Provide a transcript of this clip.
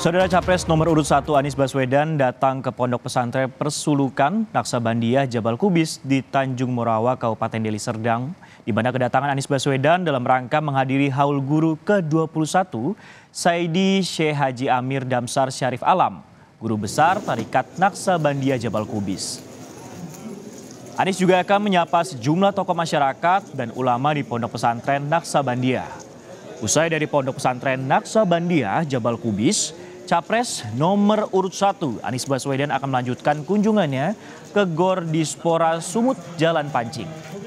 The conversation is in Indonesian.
Saudara Capres nomor urut 1 Anies Baswedan datang ke Pondok Pesantren Persulukan Naksabandia Jabal Kubis di Tanjung Morawa, Kabupaten Deli Serdang. Di mana kedatangan Anies Baswedan dalam rangka menghadiri Haul Guru ke-21 Saidi Syekh Haji Amir Damsar Syarif Alam, Guru Besar Tarikat Naksabandia Jabal Kubis. Anies juga akan menyapa sejumlah tokoh masyarakat dan ulama di pondok pesantren Naksabandia. Usai dari pondok pesantren Naksabandia Jabal Kubis, Capres nomor urut satu Anies Baswedan akan melanjutkan kunjungannya ke Gor Dispora Sumut Jalan Pancing.